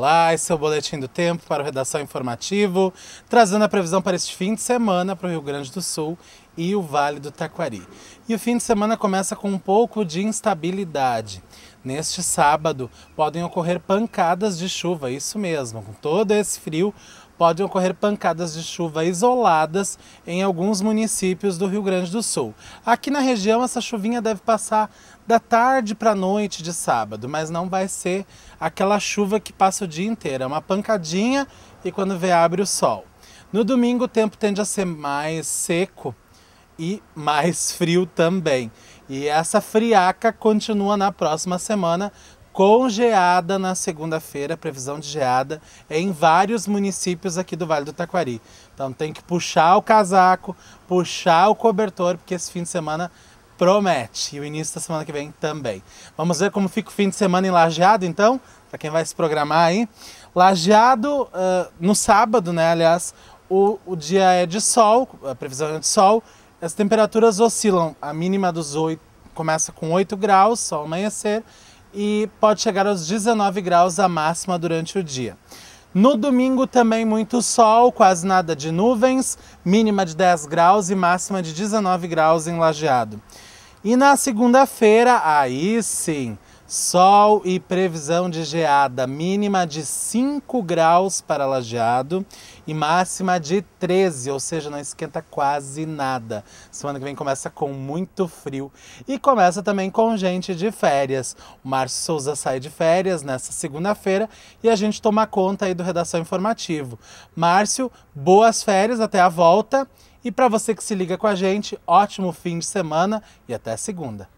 Olá, esse é o Boletim do Tempo para o Redação Informativo, trazendo a previsão para este fim de semana para o Rio Grande do Sul e o Vale do Taquari. E o fim de semana começa com um pouco de instabilidade. Neste sábado, podem ocorrer pancadas de chuva, isso mesmo, com todo esse frio, podem ocorrer pancadas de chuva isoladas em alguns municípios do Rio Grande do Sul. Aqui na região, essa chuvinha deve passar da tarde para a noite de sábado, mas não vai ser aquela chuva que passa o dia inteiro. É uma pancadinha e quando vê, abre o sol. No domingo, o tempo tende a ser mais seco e mais frio também. E essa friaca continua na próxima semana, com geada na segunda-feira, previsão de geada é em vários municípios aqui do Vale do Taquari. Então tem que puxar o casaco, puxar o cobertor, porque esse fim de semana promete. E o início da semana que vem também. Vamos ver como fica o fim de semana em Lajeado, então? Para quem vai se programar aí. Lajeado, uh, no sábado, né? Aliás, o, o dia é de sol, a previsão é de sol. As temperaturas oscilam. A mínima dos 8 começa com 8 graus, sol amanhecer e pode chegar aos 19 graus a máxima durante o dia. No domingo também muito sol, quase nada de nuvens, mínima de 10 graus e máxima de 19 graus em Lajeado. E na segunda-feira, aí sim, Sol e previsão de geada mínima de 5 graus para Lajeado e máxima de 13, ou seja, não esquenta quase nada. Semana que vem começa com muito frio e começa também com gente de férias. O Márcio Souza sai de férias nessa segunda-feira e a gente toma conta aí do Redação Informativo. Márcio, boas férias, até a volta. E para você que se liga com a gente, ótimo fim de semana e até segunda.